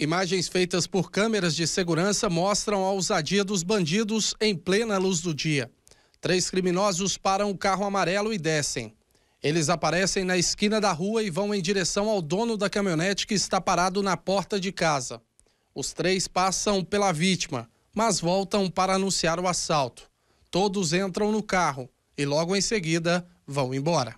Imagens feitas por câmeras de segurança mostram a ousadia dos bandidos em plena luz do dia. Três criminosos param o carro amarelo e descem. Eles aparecem na esquina da rua e vão em direção ao dono da caminhonete que está parado na porta de casa. Os três passam pela vítima, mas voltam para anunciar o assalto. Todos entram no carro e logo em seguida vão embora.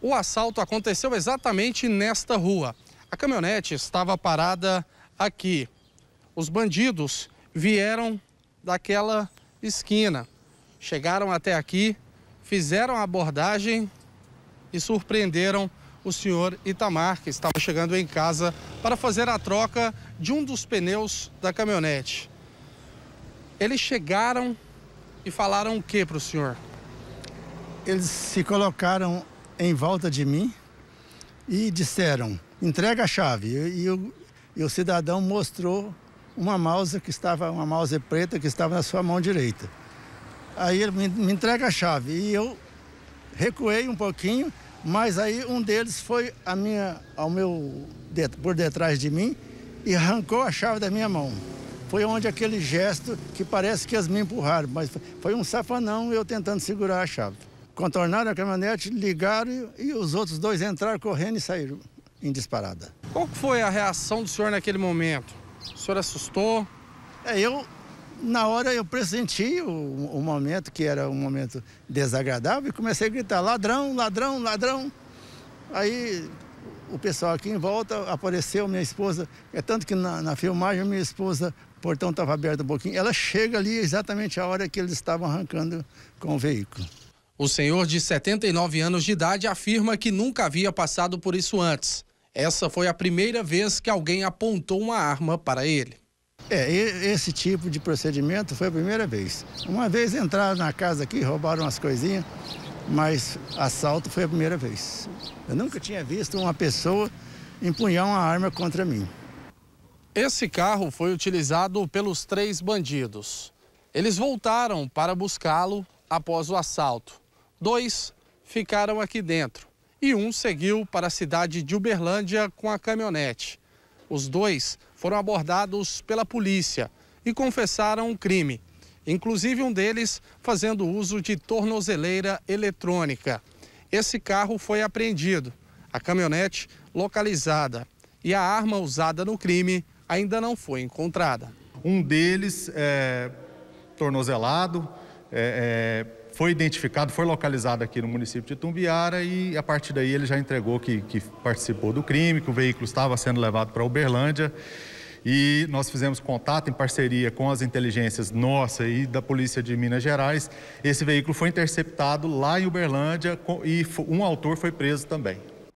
O assalto aconteceu exatamente nesta rua. A caminhonete estava parada aqui. Os bandidos vieram daquela esquina, chegaram até aqui, fizeram a abordagem e surpreenderam o senhor Itamar, que estava chegando em casa para fazer a troca de um dos pneus da caminhonete. Eles chegaram e falaram o que para o senhor? Eles se colocaram em volta de mim e disseram: entrega a chave. E eu, e o cidadão mostrou uma Mauser que estava, uma Mauser preta que estava na sua mão direita. Aí ele me, me entrega a chave e eu recuei um pouquinho, mas aí um deles foi a minha, ao meu, por detrás de mim e arrancou a chave da minha mão. Foi onde aquele gesto que parece que eles me empurraram, mas foi um safanão eu tentando segurar a chave. Contornaram a caminhonete, ligaram e, e os outros dois entraram correndo e saíram em disparada. Qual foi a reação do senhor naquele momento? O senhor assustou? É, eu, na hora, eu pressenti o, o momento, que era um momento desagradável, e comecei a gritar, ladrão, ladrão, ladrão. Aí o pessoal aqui em volta apareceu, minha esposa, é tanto que na, na filmagem minha esposa, o portão estava aberto um pouquinho, ela chega ali exatamente a hora que eles estavam arrancando com o veículo. O senhor de 79 anos de idade afirma que nunca havia passado por isso antes. Essa foi a primeira vez que alguém apontou uma arma para ele. É, esse tipo de procedimento foi a primeira vez. Uma vez entraram na casa aqui, roubaram umas coisinhas, mas assalto foi a primeira vez. Eu nunca tinha visto uma pessoa empunhar uma arma contra mim. Esse carro foi utilizado pelos três bandidos. Eles voltaram para buscá-lo após o assalto. Dois ficaram aqui dentro e um seguiu para a cidade de Uberlândia com a caminhonete. Os dois foram abordados pela polícia e confessaram o crime, inclusive um deles fazendo uso de tornozeleira eletrônica. Esse carro foi apreendido, a caminhonete localizada e a arma usada no crime ainda não foi encontrada. Um deles é tornozelado, é, é foi identificado, foi localizado aqui no município de Tumbiara e a partir daí ele já entregou que, que participou do crime, que o veículo estava sendo levado para Uberlândia e nós fizemos contato em parceria com as inteligências nossa e da Polícia de Minas Gerais. Esse veículo foi interceptado lá em Uberlândia e um autor foi preso também.